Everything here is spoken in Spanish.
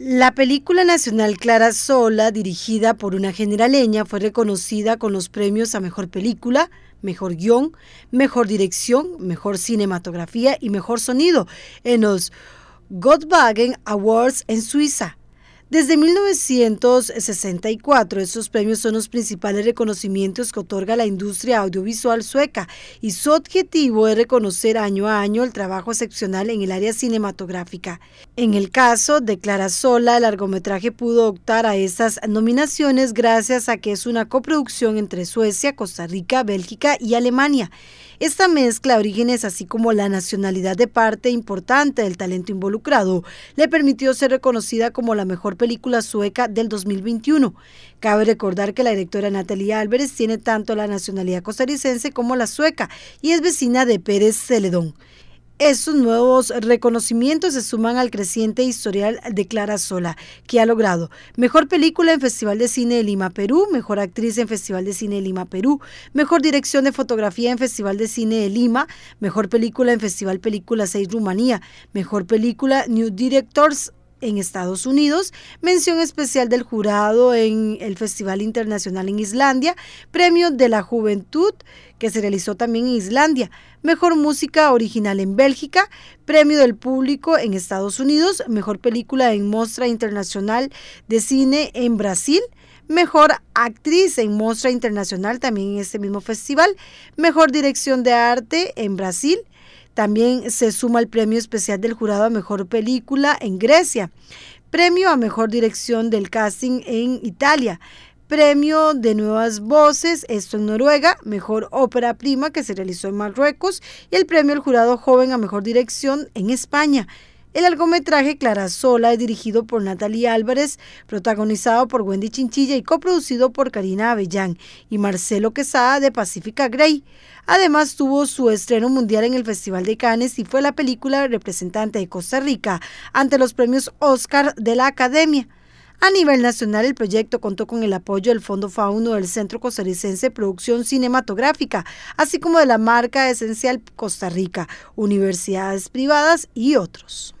La película nacional Clara Sola, dirigida por una generaleña, fue reconocida con los premios a Mejor Película, Mejor Guión, Mejor Dirección, Mejor Cinematografía y Mejor Sonido en los Goldwagen Awards en Suiza. Desde 1964, estos premios son los principales reconocimientos que otorga la industria audiovisual sueca y su objetivo es reconocer año a año el trabajo excepcional en el área cinematográfica. En el caso de Clara Sola, el largometraje pudo optar a estas nominaciones gracias a que es una coproducción entre Suecia, Costa Rica, Bélgica y Alemania. Esta mezcla de orígenes, así como la nacionalidad de parte importante del talento involucrado, le permitió ser reconocida como la mejor película sueca del 2021. Cabe recordar que la directora Natalia Álvarez tiene tanto la nacionalidad costarricense como la sueca y es vecina de Pérez Celedón. Esos nuevos reconocimientos se suman al creciente historial de Clara Sola, que ha logrado mejor película en Festival de Cine de Lima, Perú, mejor actriz en Festival de Cine de Lima, Perú, mejor dirección de fotografía en Festival de Cine de Lima, mejor película en Festival Película 6 Rumanía, mejor película New Directors en Estados Unidos, mención especial del jurado en el Festival Internacional en Islandia, Premio de la Juventud que se realizó también en Islandia, Mejor Música Original en Bélgica, Premio del Público en Estados Unidos, Mejor Película en Mostra Internacional de Cine en Brasil, Mejor Actriz en Mostra Internacional también en este mismo festival, Mejor Dirección de Arte en Brasil, también se suma el premio especial del jurado a mejor película en Grecia, premio a mejor dirección del casting en Italia, Premio de Nuevas Voces, esto en Noruega, Mejor Ópera Prima que se realizó en Marruecos y el Premio al Jurado Joven a Mejor Dirección en España. El largometraje Clara Sola es dirigido por Natalie Álvarez, protagonizado por Wendy Chinchilla y coproducido por Karina Avellán y Marcelo Quesada de Pacifica Grey. Además, tuvo su estreno mundial en el Festival de Cannes y fue la película representante de Costa Rica ante los premios Oscar de la Academia. A nivel nacional, el proyecto contó con el apoyo del Fondo Fauno del Centro Costarricense de Producción Cinematográfica, así como de la marca Esencial Costa Rica, universidades privadas y otros.